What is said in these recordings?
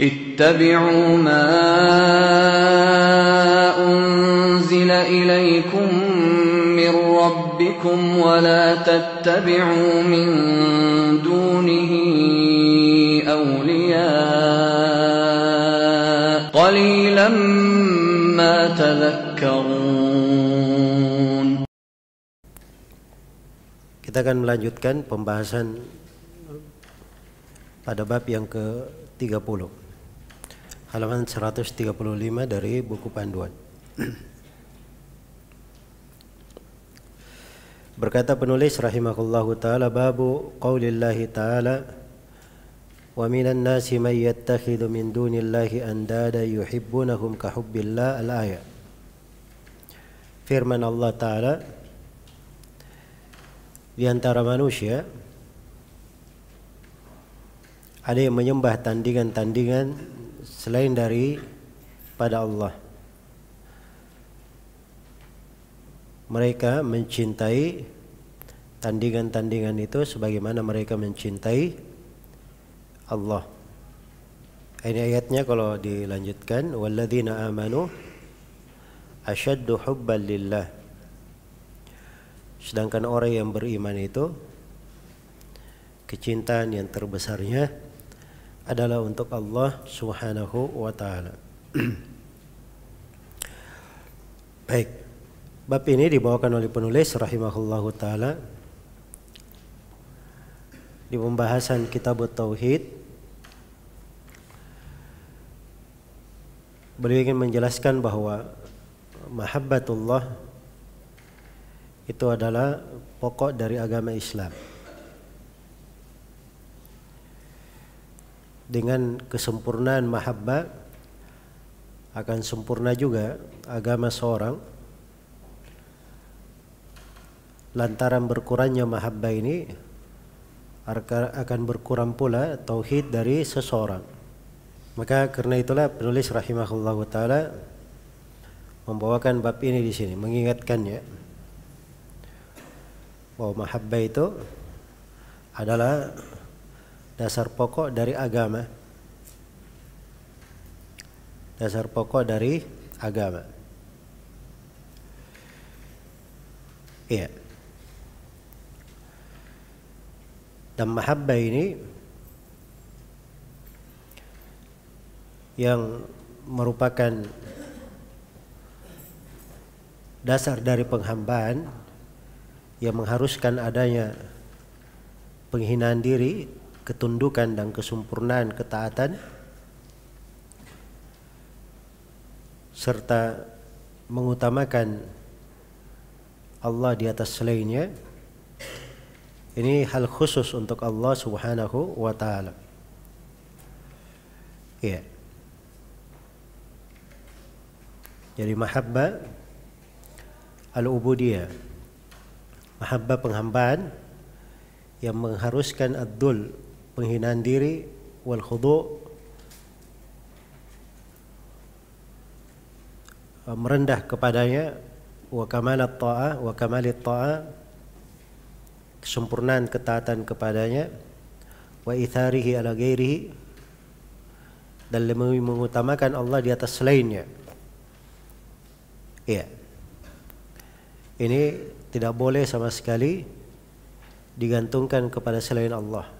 اتبعوا ما أنزل إليكم من ربكم ولا تتبعوا من دونه أولياء قليلا ما تذكرون Kita akan melanjutkan pembahasan pada bab yang ke-30. halaman 135 dari buku panduan. Berkata penulis rahimahullahu taala babu qaulillahi taala wa minan nasi may yattakhidhu min dunillahi andada yuhibbunahum ka hubbillah al-aya. Firman Allah taala di antara manusia ada yang menyembah tandingan-tandingan selain dari pada Allah. Mereka mencintai tandingan-tandingan itu sebagaimana mereka mencintai Allah. Ini ayatnya kalau dilanjutkan walladzina amanu asyaddu hubban lillah. Sedangkan orang yang beriman itu kecintaan yang terbesarnya adalah untuk Allah Subhanahu wa taala. Baik. Bab ini dibawakan oleh penulis rahimahullahu taala di pembahasan kitab tauhid beliau ingin menjelaskan bahwa mahabbatullah itu adalah pokok dari agama Islam dengan kesempurnaan mahabbah akan sempurna juga agama seorang lantaran berkurangnya mahabbah ini akan berkurang pula tauhid dari seseorang maka karena itulah penulis rahimahullah taala membawakan bab ini di sini mengingatkannya bahwa mahabbah itu adalah dasar pokok dari agama. Dasar pokok dari agama. Iya. Dan mahabbah ini yang merupakan dasar dari penghambaan yang mengharuskan adanya penghinaan diri ketundukan dan kesempurnaan ketaatan serta mengutamakan Allah di atas selainnya ini hal khusus untuk Allah Subhanahu wa taala. Iya. Jadi mahabbah al-ubudiyah. Mahabbah penghambaan yang mengharuskan ad penghinaan diri wal khudu e, merendah kepadanya wa kamalat ta'ah wa kamalit ta'ah kesempurnaan ketaatan kepadanya wa itharihi ala ghairihi dan lebih mengutamakan Allah di atas selainnya ya ini tidak boleh sama sekali digantungkan kepada selain Allah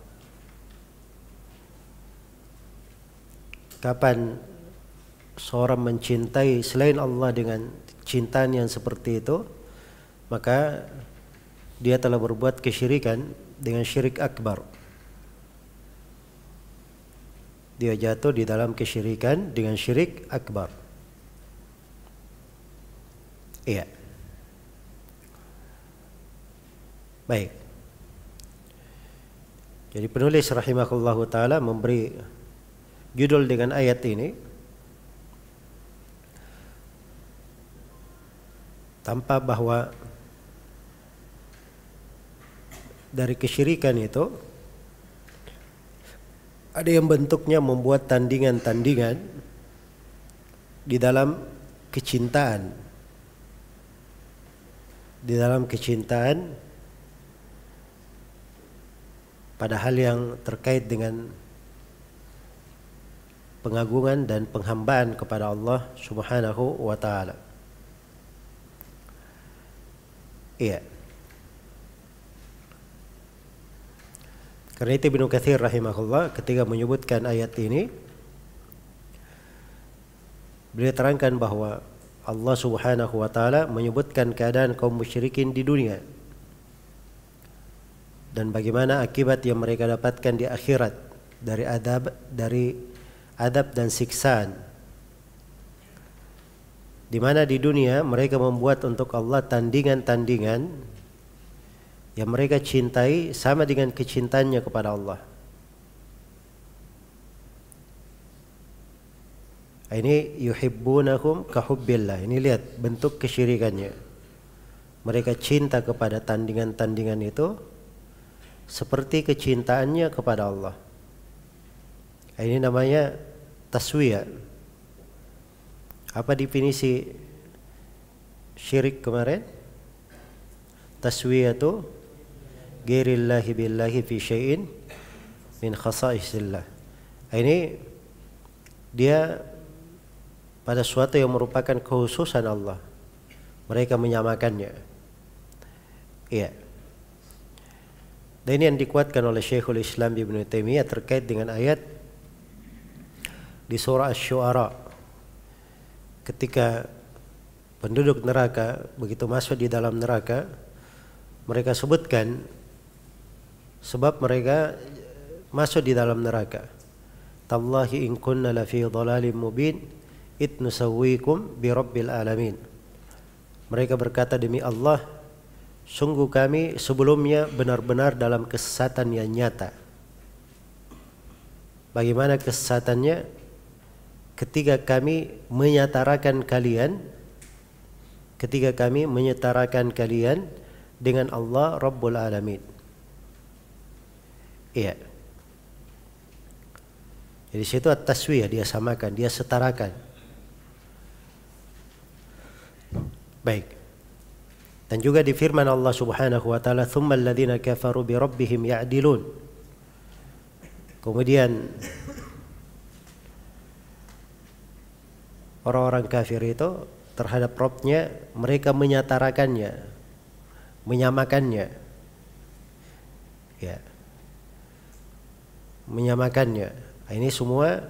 Kapan seorang mencintai selain Allah dengan cinta yang seperti itu, maka dia telah berbuat kesyirikan dengan syirik akbar. Dia jatuh di dalam kesyirikan dengan syirik akbar. Iya. Baik. Jadi penulis rahimahullahu taala memberi judul dengan ayat ini tanpa bahwa dari kesyirikan itu ada yang bentuknya membuat tandingan-tandingan di dalam kecintaan di dalam kecintaan padahal yang terkait dengan pengagungan dan penghambaan kepada Allah Subhanahu wa taala. Iya. Karena itu Ibnu Katsir rahimahullah ketika menyebutkan ayat ini beliau terangkan bahwa Allah Subhanahu wa taala menyebutkan keadaan kaum musyrikin di dunia dan bagaimana akibat yang mereka dapatkan di akhirat dari adab dari adab dan siksaan di mana di dunia mereka membuat untuk Allah tandingan-tandingan yang mereka cintai sama dengan kecintaannya kepada Allah. Ini yuhibbunahum kahubbillah. Ini lihat bentuk kesyirikannya. Mereka cinta kepada tandingan-tandingan itu seperti kecintaannya kepada Allah. Ini namanya taswiyah apa definisi syirik kemarin taswiyatu ghairillahi billahi fi syai'in min khasaisillah nah, ini dia pada suatu yang merupakan kehususan Allah mereka menyamakannya iya dan ini yang dikuatkan oleh Syekhul Islam Ibn Taimiyah terkait dengan ayat di surah syuara ketika penduduk neraka begitu masuk di dalam neraka mereka sebutkan sebab mereka masuk di dalam neraka tallahi in kunna lafi dhalalim mubin it bi rabbil alamin mereka berkata demi Allah sungguh kami sebelumnya benar-benar dalam kesesatan yang nyata bagaimana kesesatannya ketika kami menyetarakan kalian ketika kami menyetarakan kalian dengan Allah Rabbul Alamin. Iya. Jadi situ at-taswiyah dia samakan, dia setarakan. Baik. Dan juga di firman Allah Subhanahu wa taala, "Tsumma alladziina kafaru bi rabbihim ya'dilun." Kemudian orang-orang kafir itu terhadap Robnya mereka menyatarakannya menyamakannya ya menyamakannya nah, ini semua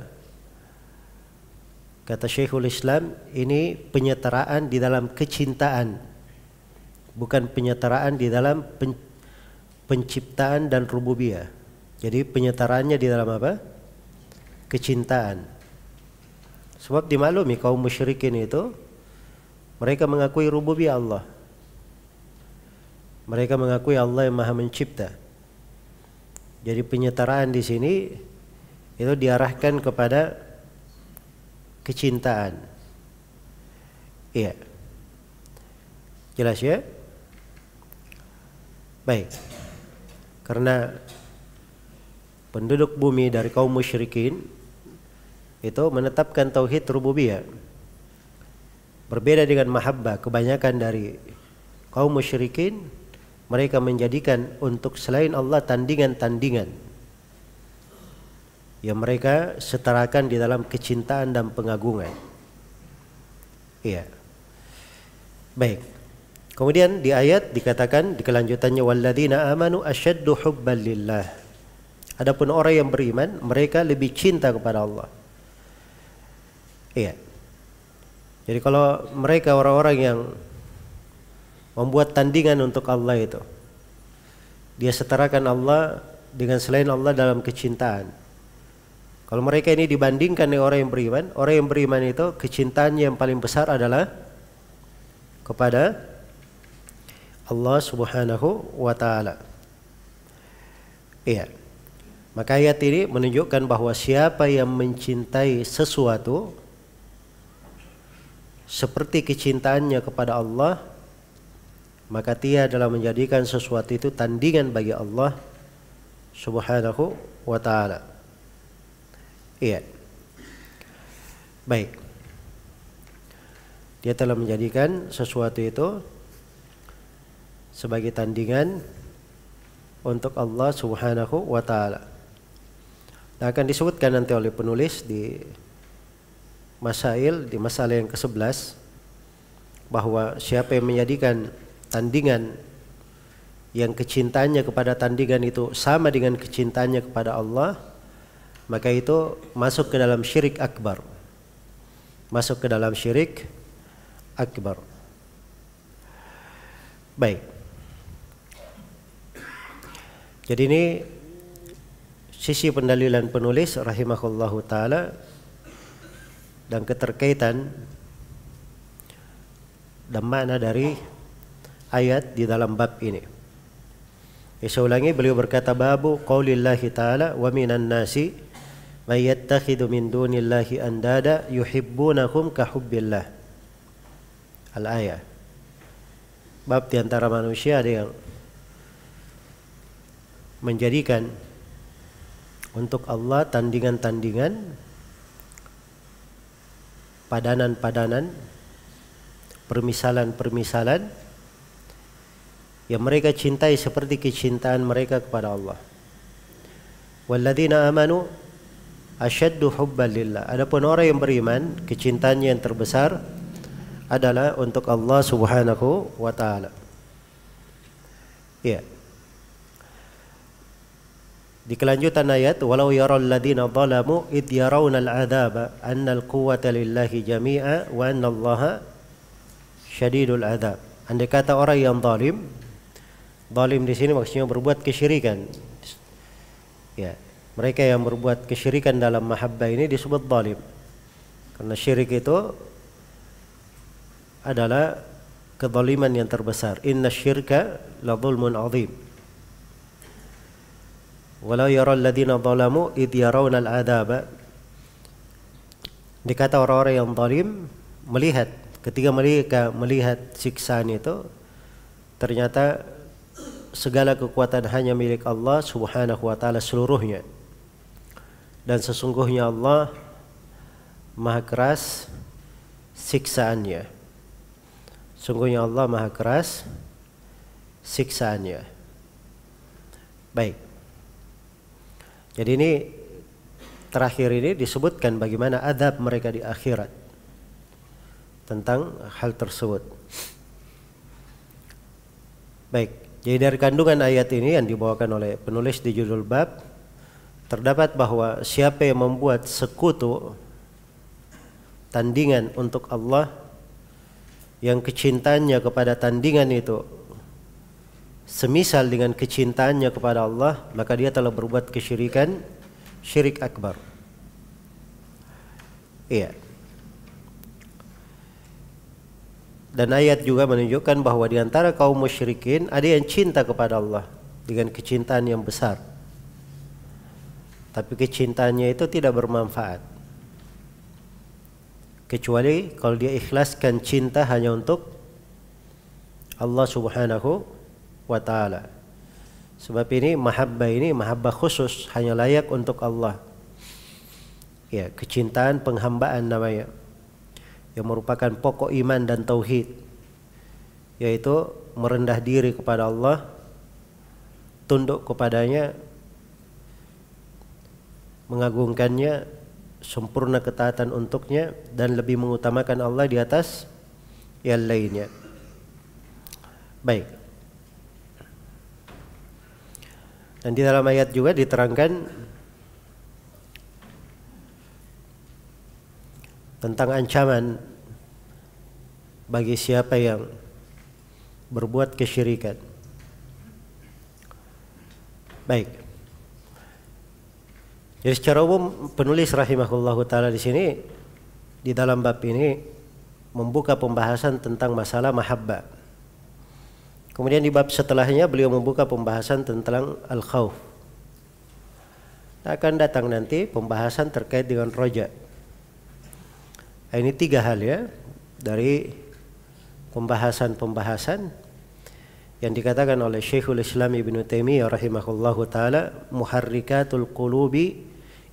kata Syekhul Islam ini penyetaraan di dalam kecintaan bukan penyetaraan di dalam pen, penciptaan dan rububiyah jadi penyetaraannya di dalam apa kecintaan Sebab dimaklumi kaum musyrikin itu mereka mengakui rububiyah Allah. Mereka mengakui Allah yang Maha Mencipta. Jadi penyetaraan di sini itu diarahkan kepada kecintaan. Iya. Jelas ya? Baik. Karena penduduk bumi dari kaum musyrikin itu menetapkan tauhid rububiyah. Berbeda dengan mahabbah, kebanyakan dari kaum musyrikin mereka menjadikan untuk selain Allah tandingan-tandingan yang mereka setarakan di dalam kecintaan dan pengagungan. Iya. Baik. Kemudian di ayat dikatakan di kelanjutannya walladzina amanu asyaddu hubban Adapun orang yang beriman mereka lebih cinta kepada Allah. Iya. Jadi kalau mereka orang-orang yang membuat tandingan untuk Allah itu, dia setarakan Allah dengan selain Allah dalam kecintaan. Kalau mereka ini dibandingkan dengan orang yang beriman, orang yang beriman itu kecintaannya yang paling besar adalah kepada Allah Subhanahu wa taala. Iya. Maka ayat ini menunjukkan bahwa siapa yang mencintai sesuatu seperti kecintaannya kepada Allah maka dia adalah menjadikan sesuatu itu tandingan bagi Allah subhanahu wa ta'ala iya baik dia telah menjadikan sesuatu itu sebagai tandingan untuk Allah subhanahu wa ta'ala nah, akan disebutkan nanti oleh penulis di Masail di masalah yang ke-11 bahwa siapa yang menjadikan tandingan yang kecintanya kepada tandingan itu sama dengan kecintanya kepada Allah maka itu masuk ke dalam syirik akbar masuk ke dalam syirik akbar baik jadi ini sisi pendalilan penulis rahimahullahu taala dan keterkaitan dan makna dari ayat di dalam bab ini. Ya, saya ulangi beliau berkata babu qaulillahi ta'ala wa minan nasi may yattakhidhu min dunillahi andada yuhibbunahum ka hubbillah. al ayat. Bab di antara manusia ada yang menjadikan untuk Allah tandingan-tandingan padanan-padanan, permisalan-permisalan yang mereka cintai seperti kecintaan mereka kepada Allah. Walladzina amanu asyaddu hubban lillah. Adapun orang yang beriman, kecintaannya yang terbesar adalah untuk Allah Subhanahu wa taala. Ya. Di kelanjutan ayat, walau yaral ladzina zalamu id yarawna al-'adzaba annal quwwata lillahi jami'a wa anna Allah syadidul 'adzab. Andai kata orang yang zalim, zalim di sini maksudnya berbuat kesyirikan. Ya, mereka yang berbuat kesyirikan dalam mahabbah ini disebut zalim. Karena syirik itu adalah kezaliman yang terbesar. Inna syirka la zulmun azim. Walau yara alladziina zalamu id yarawna al-'adzaba. Dikata orang-orang yang zalim melihat ketika mereka melihat siksaan itu ternyata segala kekuatan hanya milik Allah Subhanahu wa taala seluruhnya. Dan sesungguhnya Allah Maha keras siksaannya. Sungguhnya Allah Maha keras siksaannya. Baik. Jadi ini terakhir ini disebutkan bagaimana adab mereka di akhirat tentang hal tersebut. Baik, jadi dari kandungan ayat ini yang dibawakan oleh penulis di judul bab terdapat bahwa siapa yang membuat sekutu tandingan untuk Allah yang kecintanya kepada tandingan itu semisal dengan kecintaannya kepada Allah maka dia telah berbuat kesyirikan syirik akbar iya dan ayat juga menunjukkan bahwa di antara kaum musyrikin ada yang cinta kepada Allah dengan kecintaan yang besar tapi kecintaannya itu tidak bermanfaat kecuali kalau dia ikhlaskan cinta hanya untuk Allah Subhanahu wa taala. Sebab ini mahabbah ini mahabbah khusus hanya layak untuk Allah. Ya, kecintaan penghambaan namanya. Yang merupakan pokok iman dan tauhid. Yaitu merendah diri kepada Allah, tunduk kepadanya, mengagungkannya, sempurna ketaatan untuknya dan lebih mengutamakan Allah di atas yang lainnya. Baik. Dan di dalam ayat juga diterangkan tentang ancaman bagi siapa yang berbuat kesyirikan. Baik. Jadi secara umum penulis rahimahullah taala di sini di dalam bab ini membuka pembahasan tentang masalah mahabbah. Kemudian di bab setelahnya beliau membuka pembahasan tentang al-khauf. akan datang nanti pembahasan terkait dengan roja. Nah, ini tiga hal ya dari pembahasan-pembahasan yang dikatakan oleh Syekhul Islam Ibn Taimiyah rahimahullahu taala muharrikatul qulubi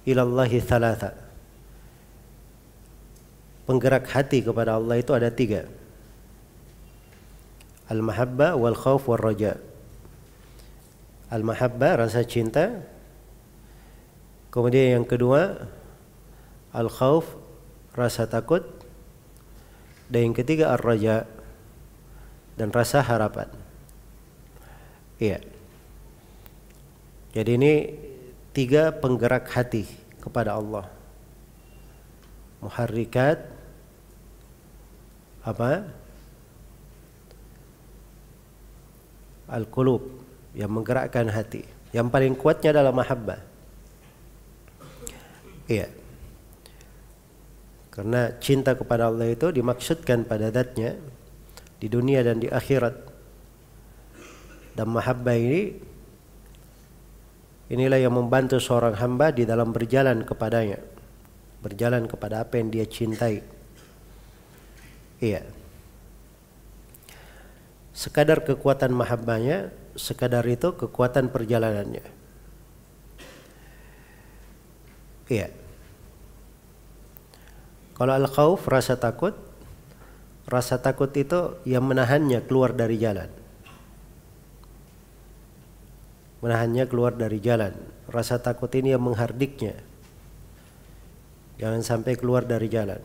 ilallahi thalatha. Penggerak hati kepada Allah itu ada tiga. Al-mahabba wal khawf wal raja. Al-mahabba rasa cinta. Kemudian yang kedua al-khawf rasa takut. Dan yang ketiga ar-raja dan rasa harapan. Iya. Jadi ini tiga penggerak hati kepada Allah. Muharrikat apa? al-qulub yang menggerakkan hati. Yang paling kuatnya adalah mahabbah. Iya. Karena cinta kepada Allah itu dimaksudkan pada zatnya di dunia dan di akhirat. Dan mahabbah ini inilah yang membantu seorang hamba di dalam berjalan kepadanya. Berjalan kepada apa yang dia cintai. Iya sekadar kekuatan mahabbahnya, sekadar itu kekuatan perjalanannya. Iya. Kalau al-khauf rasa takut, rasa takut itu yang menahannya keluar dari jalan. Menahannya keluar dari jalan. Rasa takut ini yang menghardiknya. Jangan sampai keluar dari jalan.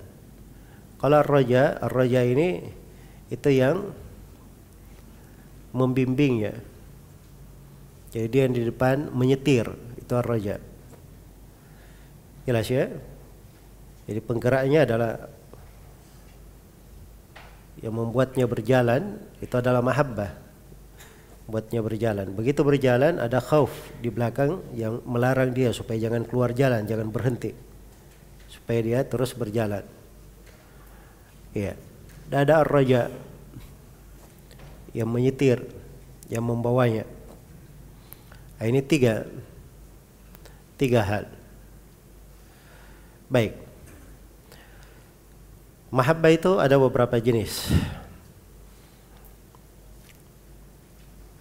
Kalau roja, roja ini itu yang membimbing ya. Jadi dia yang di depan menyetir itu roja. Jelas ya. Jadi penggeraknya adalah yang membuatnya berjalan itu adalah mahabbah. Buatnya berjalan. Begitu berjalan ada khauf di belakang yang melarang dia supaya jangan keluar jalan, jangan berhenti. Supaya dia terus berjalan. Iya. Dan ada ar-raja yang menyetir, yang membawanya. Nah, ini tiga, tiga hal. Baik. Mahabbah itu ada beberapa jenis.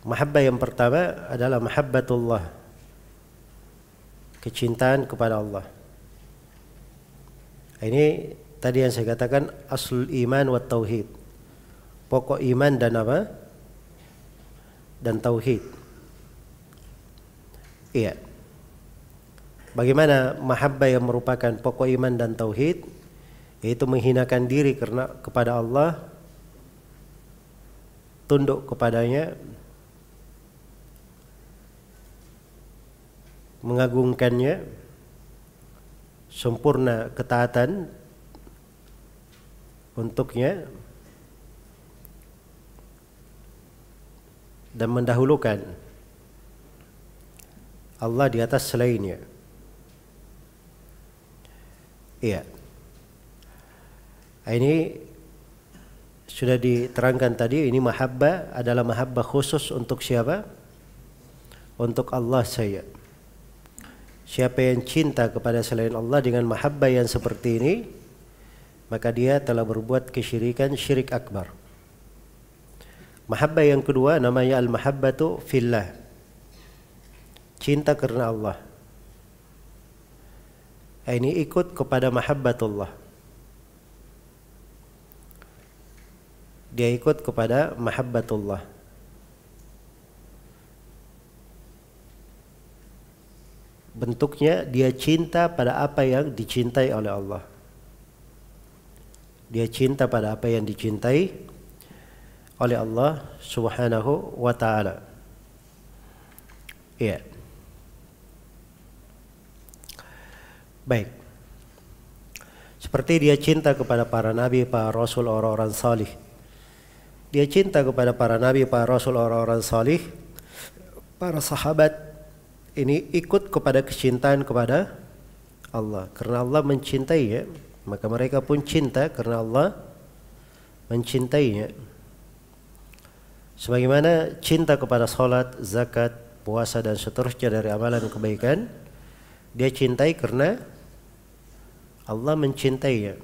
Mahabbah yang pertama adalah mahabbatullah. Kecintaan kepada Allah. Nah, ini tadi yang saya katakan aslul iman wa tauhid. Pokok iman dan apa? dan tauhid. Iya. Bagaimana mahabbah yang merupakan pokok iman dan tauhid yaitu menghinakan diri karena kepada Allah tunduk kepadanya mengagungkannya sempurna ketaatan untuknya dan mendahulukan Allah di atas selainnya. Iya. Ah, ini sudah diterangkan tadi ini mahabbah adalah mahabbah khusus untuk siapa? Untuk Allah saya. Siapa yang cinta kepada selain Allah dengan mahabbah yang seperti ini, maka dia telah berbuat kesyirikan syirik akbar. Mahabbah yang kedua namanya al-mahabbatu fillah. Cinta karena Allah. Eh, ini ikut kepada mahabbatullah. Dia ikut kepada mahabbatullah. Bentuknya dia cinta pada apa yang dicintai oleh Allah. Dia cinta pada apa yang dicintai oleh Allah Subhanahu wa taala. Iya. Baik. Seperti dia cinta kepada para nabi, para rasul, orang-orang salih. Dia cinta kepada para nabi, para rasul, orang-orang salih, para sahabat ini ikut kepada kecintaan kepada Allah. Karena Allah mencintainya, maka mereka pun cinta karena Allah mencintainya. Sebagaimana cinta kepada sholat, zakat, puasa dan seterusnya dari amalan kebaikan, dia cintai karena Allah mencintainya.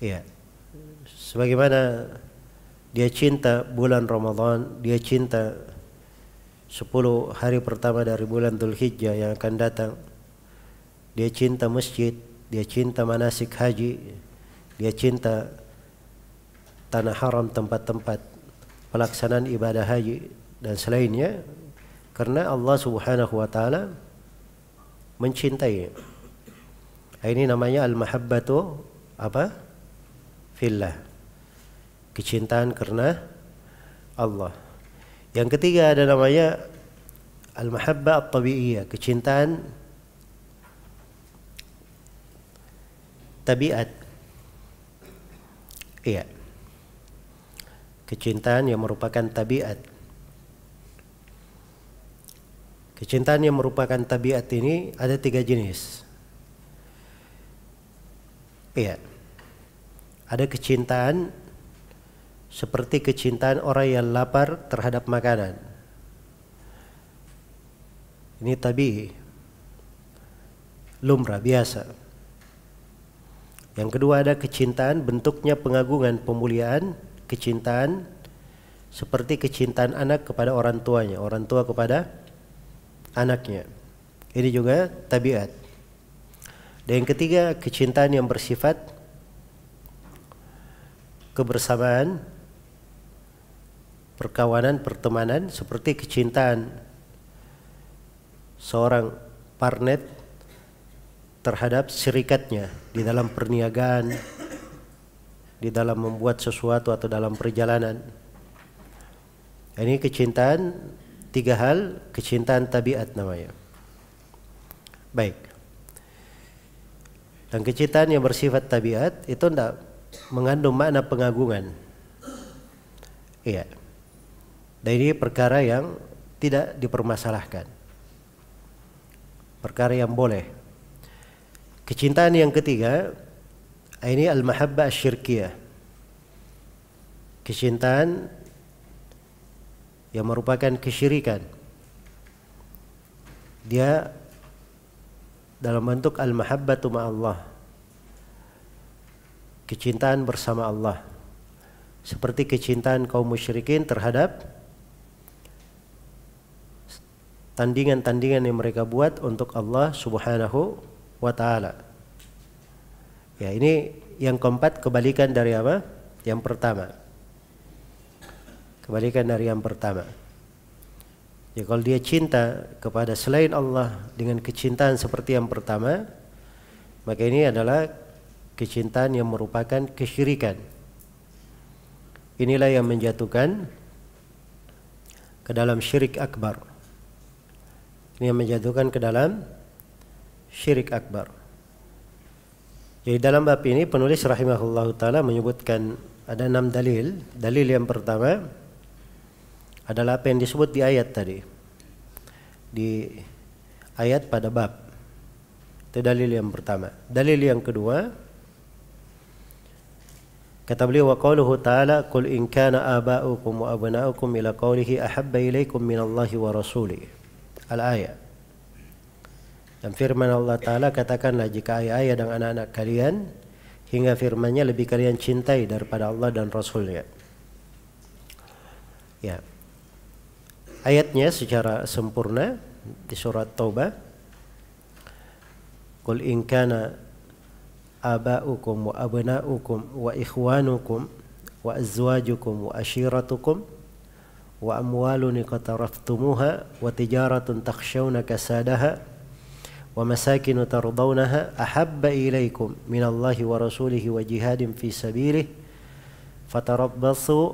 Ya. Sebagaimana dia cinta bulan Ramadan, dia cinta 10 hari pertama dari bulan Dhul Hijjah yang akan datang. Dia cinta masjid, dia cinta manasik haji, dia cinta tanah haram tempat-tempat pelaksanaan ibadah haji dan selainnya karena Allah Subhanahu wa taala mencintai. Ini namanya al-mahabbatu apa? Fillah. Kecintaan karena Allah. Yang ketiga ada namanya al mahabbah at-tabi'iyah, kecintaan tabiat. Iya kecintaan yang merupakan tabiat. Kecintaan yang merupakan tabiat ini ada tiga jenis. Iya. Ada kecintaan seperti kecintaan orang yang lapar terhadap makanan. Ini tabi lumrah biasa. Yang kedua ada kecintaan bentuknya pengagungan pemuliaan kecintaan seperti kecintaan anak kepada orang tuanya, orang tua kepada anaknya. Ini juga tabiat. Dan yang ketiga, kecintaan yang bersifat kebersamaan, perkawanan, pertemanan seperti kecintaan seorang partner terhadap serikatnya di dalam perniagaan, di dalam membuat sesuatu atau dalam perjalanan. Ini kecintaan tiga hal, kecintaan tabiat namanya. Baik. Dan kecintaan yang bersifat tabiat itu tidak mengandung makna pengagungan. Iya. Dan ini perkara yang tidak dipermasalahkan. Perkara yang boleh. Kecintaan yang ketiga Ah, ini al-mahabbah syirkiyah. Kecintaan yang merupakan kesyirikan. Dia dalam bentuk al-mahabbatu ma'allah. Kecintaan bersama Allah. Seperti kecintaan kaum musyrikin terhadap tandingan-tandingan yang mereka buat untuk Allah Subhanahu wa taala. Ya, ini yang keempat kebalikan dari apa? Yang pertama. Kebalikan dari yang pertama. Ya kalau dia cinta kepada selain Allah dengan kecintaan seperti yang pertama, maka ini adalah kecintaan yang merupakan kesyirikan. Inilah yang menjatuhkan ke dalam syirik akbar. Ini yang menjatuhkan ke dalam syirik akbar. Jadi dalam bab ini penulis rahimahullah taala menyebutkan ada enam dalil. Dalil yang pertama adalah apa yang disebut di ayat tadi. Di ayat pada bab. Itu dalil yang pertama. Dalil yang kedua kata beliau wa qauluhu ta'ala qul in kana aba'ukum wa abna'ukum ila qawlihi ahabba ilaikum minallahi wa rasulih. Al-ayat. Dan firman Allah Ta'ala katakanlah jika ayah-ayah dan anak-anak kalian hingga firmannya lebih kalian cintai daripada Allah dan Rasulnya. Ya. Ayatnya secara sempurna di surat Taubah. Qul in kana aba'ukum wa abna'ukum wa ikhwanukum wa azwajukum wa ashiratukum wa amwalun iqtaraftumuha wa tijaratun takhshawna kasadaha ومساكن ترضونها أحب إليكم من الله ورسوله وجهاد في سبيله فتربصوا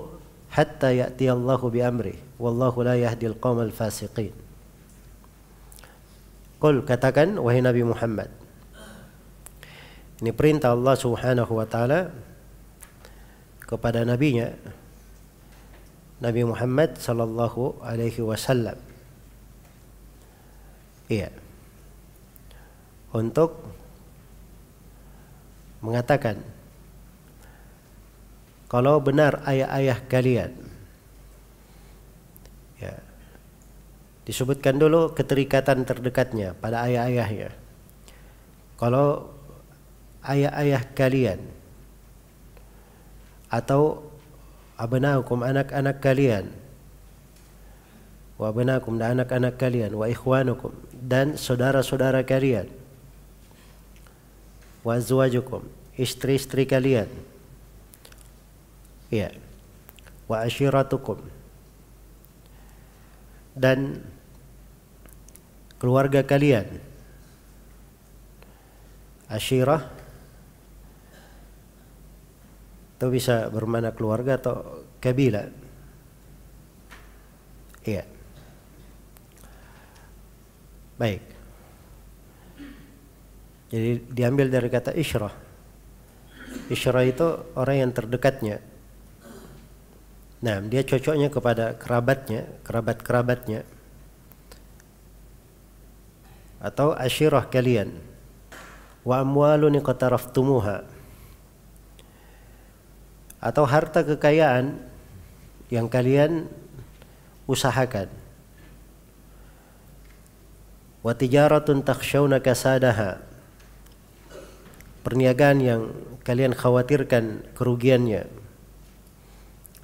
حتى يأتي الله بأمره والله لا يهدي القوم الفاسقين قل كتكن wahai Nabi Muhammad Ini perintah Allah subhanahu wa ta'ala Kepada nabinya Nabi Muhammad sallallahu alaihi wasallam Iya yeah untuk mengatakan kalau benar ayah-ayah kalian ya disebutkan dulu keterikatan terdekatnya pada ayah-ayahnya kalau ayah-ayah kalian atau abnaukum anak-anak kalian wa abnaukum dan anak-anak kalian wa ikhwanukum dan saudara-saudara kalian wa azwajukum, istri-istri kalian. Ya. Wa ashiratukum. Dan keluarga kalian. Ashirah itu bisa bermana keluarga atau kabila. Iya. Baik. Jadi diambil dari kata isyrah. Isyrah itu orang yang terdekatnya. Nah, dia cocoknya kepada kerabatnya, kerabat-kerabatnya. Atau asyirah kalian. Wa amwalun iqtaraftumuha. Atau harta kekayaan yang kalian usahakan. Wa tijaratun takhshawna kasadaha perniagaan yang kalian khawatirkan kerugiannya.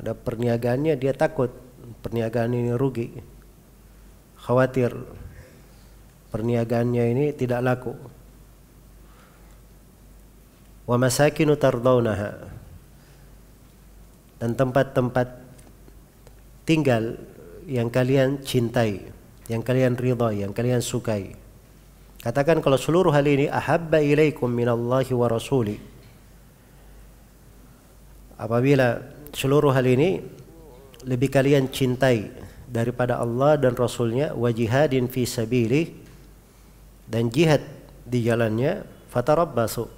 Ada perniagaannya dia takut perniagaan ini rugi. Khawatir perniagaannya ini tidak laku. Wa masakinu tardawnaha. Dan tempat-tempat tinggal yang kalian cintai, yang kalian ridhoi, yang kalian sukai. Katakan kalau seluruh hal ini ahabba ilaikum minallahi wa rasuli. Apabila seluruh hal ini lebih kalian cintai daripada Allah dan Rasulnya wa jihadin fi sabili dan jihad di jalannya fatarabbasu.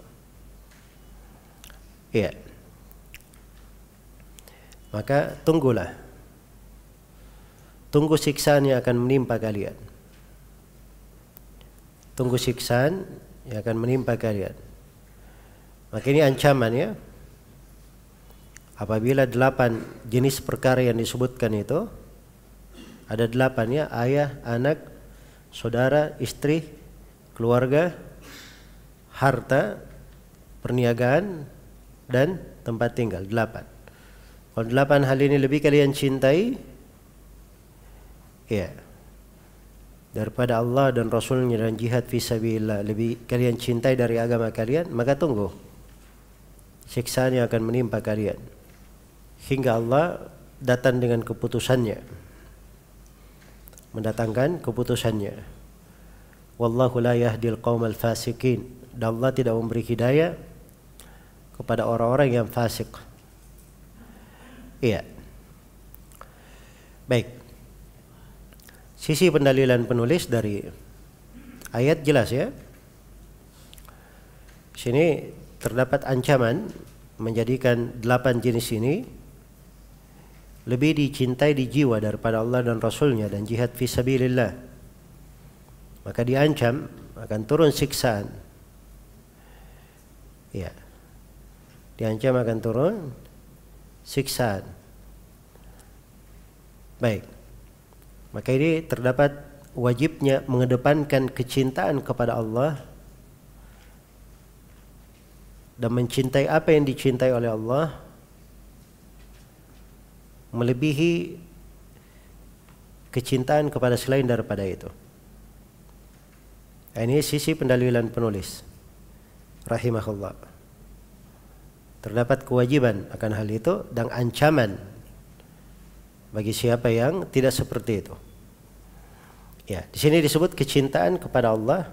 Iya. Maka tunggulah. Tunggu siksaan yang akan menimpa kalian tunggu siksaan yang akan menimpa kalian. Maka ini ancaman ya. Apabila delapan jenis perkara yang disebutkan itu ada delapan ya ayah, anak, saudara, istri, keluarga, harta, perniagaan dan tempat tinggal delapan. Kalau delapan hal ini lebih kalian cintai, ya daripada Allah dan Rasulnya dan jihad visabilillah lebih kalian cintai dari agama kalian maka tunggu siksaan yang akan menimpa kalian hingga Allah datang dengan keputusannya mendatangkan keputusannya wallahu la yahdil qaumal fasikin dan Allah tidak memberi hidayah kepada orang-orang yang fasik iya baik Sisi pendalilan penulis dari ayat jelas ya. Sini terdapat ancaman menjadikan delapan jenis ini lebih dicintai di jiwa daripada Allah dan Rasulnya dan jihad fisabilillah. Maka diancam akan turun siksaan. Ya. Diancam akan turun siksaan. Baik. Maka ini terdapat wajibnya mengedepankan kecintaan kepada Allah dan mencintai apa yang dicintai oleh Allah melebihi kecintaan kepada selain daripada itu. Nah, ini sisi pendalilan penulis rahimahullah. Terdapat kewajiban akan hal itu dan ancaman bagi siapa yang tidak seperti itu. Ya, di sini disebut kecintaan kepada Allah.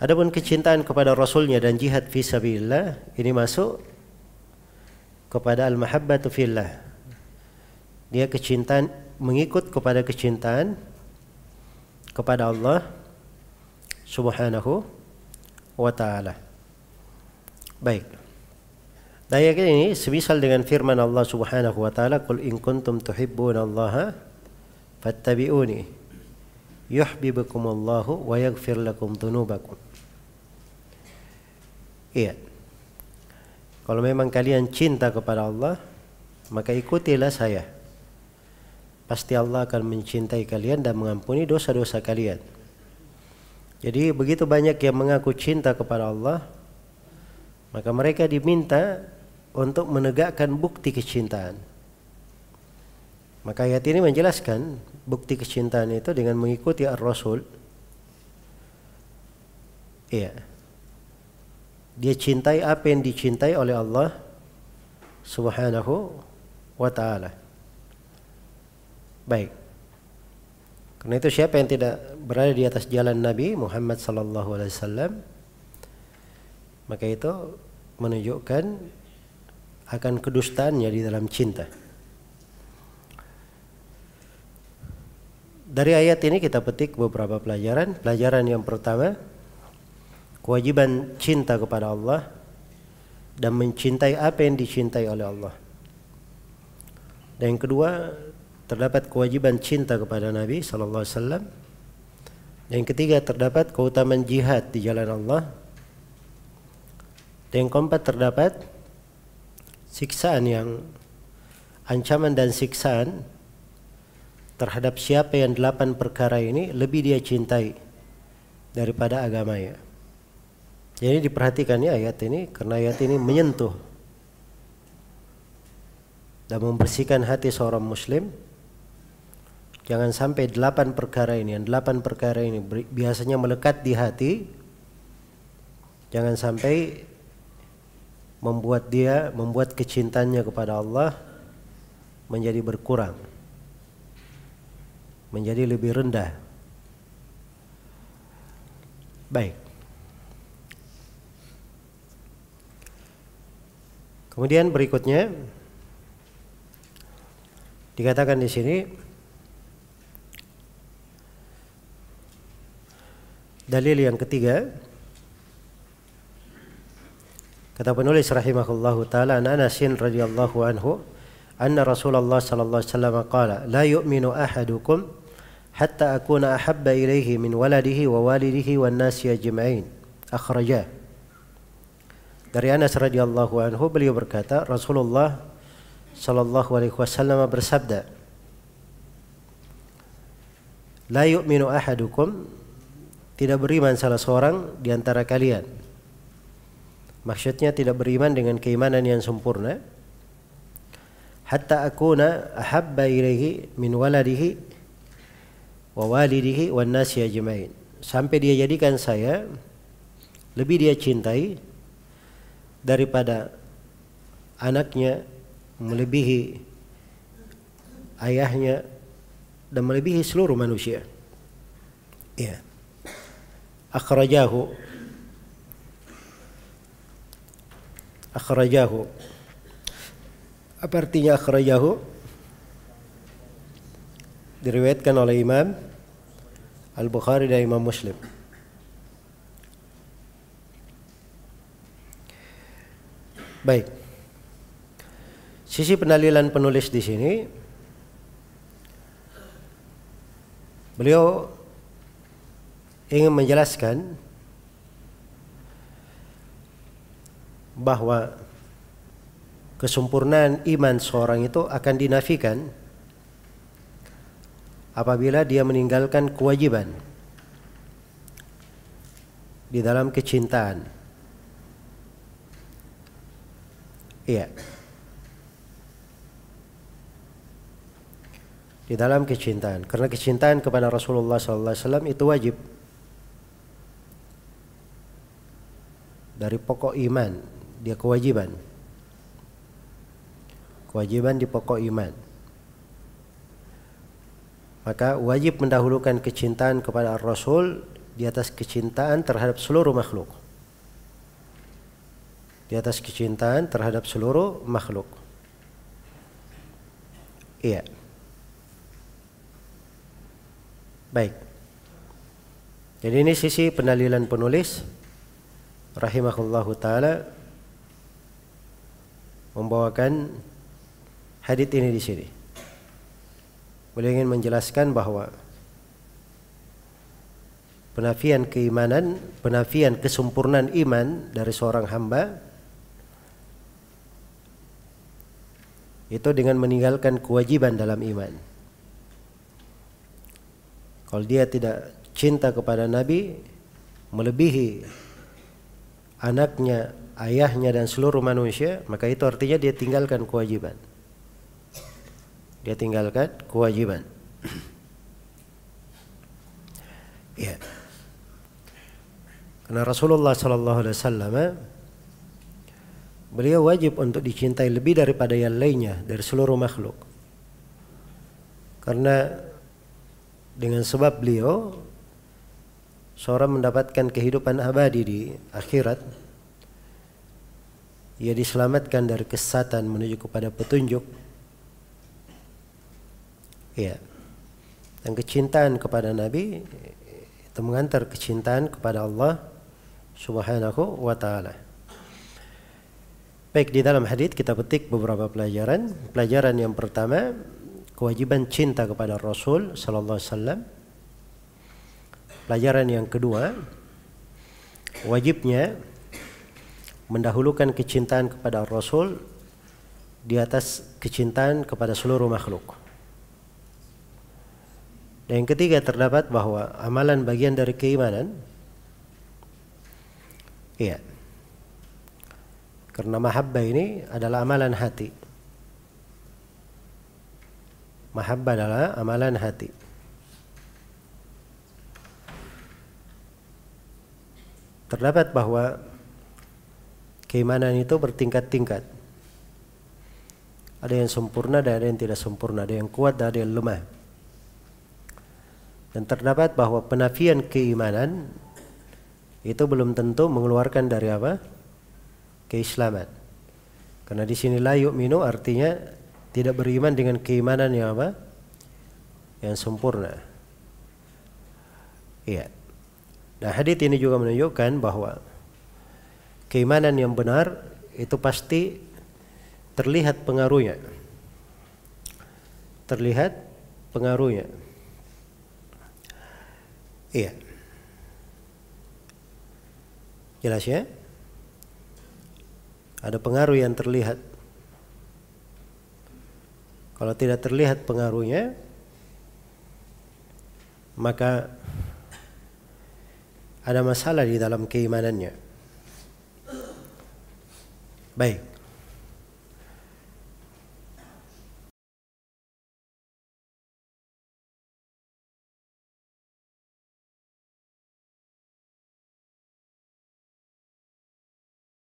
Adapun kecintaan kepada Rasulnya dan jihad fi sabilillah ini masuk kepada al-mahabbatu fillah. Dia kecintaan mengikut kepada kecintaan kepada Allah Subhanahu wa taala. Baik. Ayat ini semisal dengan firman Allah Subhanahu wa taala, "Qul in kuntum tuhibbuna Allah fattabi'uni yuhibbukum wa yaghfir lakum dhunubakum." Iya. Kalau memang kalian cinta kepada Allah, maka ikutilah saya. Pasti Allah akan mencintai kalian dan mengampuni dosa-dosa kalian. Jadi begitu banyak yang mengaku cinta kepada Allah, maka mereka diminta untuk menegakkan bukti kecintaan. Maka ayat ini menjelaskan bukti kecintaan itu dengan mengikuti rasul Iya. Dia cintai apa yang dicintai oleh Allah Subhanahu wa taala. Baik. Karena itu siapa yang tidak berada di atas jalan Nabi Muhammad sallallahu alaihi wasallam maka itu menunjukkan akan kedustaannya di dalam cinta. Dari ayat ini kita petik beberapa pelajaran. Pelajaran yang pertama, kewajiban cinta kepada Allah dan mencintai apa yang dicintai oleh Allah. Dan yang kedua, terdapat kewajiban cinta kepada Nabi sallallahu alaihi wasallam. Dan yang ketiga, terdapat keutamaan jihad di jalan Allah. Dan yang keempat, terdapat siksaan yang ancaman dan siksaan terhadap siapa yang delapan perkara ini lebih dia cintai daripada agamanya. Jadi diperhatikan ya ayat ini karena ayat ini menyentuh dan membersihkan hati seorang muslim Jangan sampai delapan perkara ini, yang delapan perkara ini biasanya melekat di hati. Jangan sampai membuat dia membuat kecintanya kepada Allah menjadi berkurang menjadi lebih rendah baik kemudian berikutnya dikatakan di sini dalil yang ketiga Kata penulis rahimahullahu taala an Anasin radhiyallahu anhu anna Rasulullah sallallahu alaihi wasallam qala la yu'minu ahadukum hatta akuna ahabba ilaihi min waladihi wa walidihi wan nasi ajma'in akhrajah Dari Anas radhiyallahu anhu beliau berkata Rasulullah sallallahu alaihi wasallam bersabda La yu'minu ahadukum tidak beriman salah seorang di antara kalian Maksudnya tidak beriman dengan keimanan yang sempurna. Hatta akuna ahabba ilaihi min waladihi wa walidihi wan nasi ajmain. Sampai dia jadikan saya lebih dia cintai daripada anaknya melebihi ayahnya dan melebihi seluruh manusia. Ya. Akhrajahu akhrajahu apa artinya akhrajahu diriwayatkan oleh Imam Al-Bukhari dan Imam Muslim baik sisi penalilan penulis di sini beliau ingin menjelaskan bahwa kesempurnaan iman seorang itu akan dinafikan apabila dia meninggalkan kewajiban di dalam kecintaan. Iya. Di dalam kecintaan, karena kecintaan kepada Rasulullah SAW itu wajib dari pokok iman dia kewajiban. Kewajiban di pokok iman. Maka wajib mendahulukan kecintaan kepada Rasul di atas kecintaan terhadap seluruh makhluk. Di atas kecintaan terhadap seluruh makhluk. Iya. Baik. Jadi ini sisi pendalilan penulis rahimahullahu taala membawakan hadits ini di sini. Beliau ingin menjelaskan bahwa penafian keimanan, penafian kesempurnaan iman dari seorang hamba itu dengan meninggalkan kewajiban dalam iman. Kalau dia tidak cinta kepada Nabi melebihi anaknya, ayahnya dan seluruh manusia, maka itu artinya dia tinggalkan kewajiban. Dia tinggalkan kewajiban. ya. Karena Rasulullah sallallahu alaihi wasallam beliau wajib untuk dicintai lebih daripada yang lainnya dari seluruh makhluk. Karena dengan sebab beliau seorang mendapatkan kehidupan abadi di akhirat ia diselamatkan dari kesatan menuju kepada petunjuk ya dan kecintaan kepada Nabi itu mengantar kecintaan kepada Allah Subhanahu wa taala. Baik di dalam hadis kita petik beberapa pelajaran. Pelajaran yang pertama kewajiban cinta kepada Rasul sallallahu alaihi wasallam. Pelajaran yang kedua wajibnya mendahulukan kecintaan kepada Rasul di atas kecintaan kepada seluruh makhluk. Dan yang ketiga terdapat bahwa amalan bagian dari keimanan. Iya. Karena mahabbah ini adalah amalan hati. Mahabbah adalah amalan hati. Terdapat bahwa Keimanan itu bertingkat-tingkat. Ada yang sempurna dan ada yang tidak sempurna, ada yang kuat dan ada yang lemah. Dan terdapat bahwa penafian keimanan itu belum tentu mengeluarkan dari apa? Keislaman. Karena di sini layuk yu'minu artinya tidak beriman dengan keimanan yang apa? Yang sempurna. Iya. Nah, hadith ini juga menunjukkan bahwa keimanan yang benar itu pasti terlihat pengaruhnya terlihat pengaruhnya iya jelas ya ada pengaruh yang terlihat kalau tidak terlihat pengaruhnya maka ada masalah di dalam keimanannya Bem,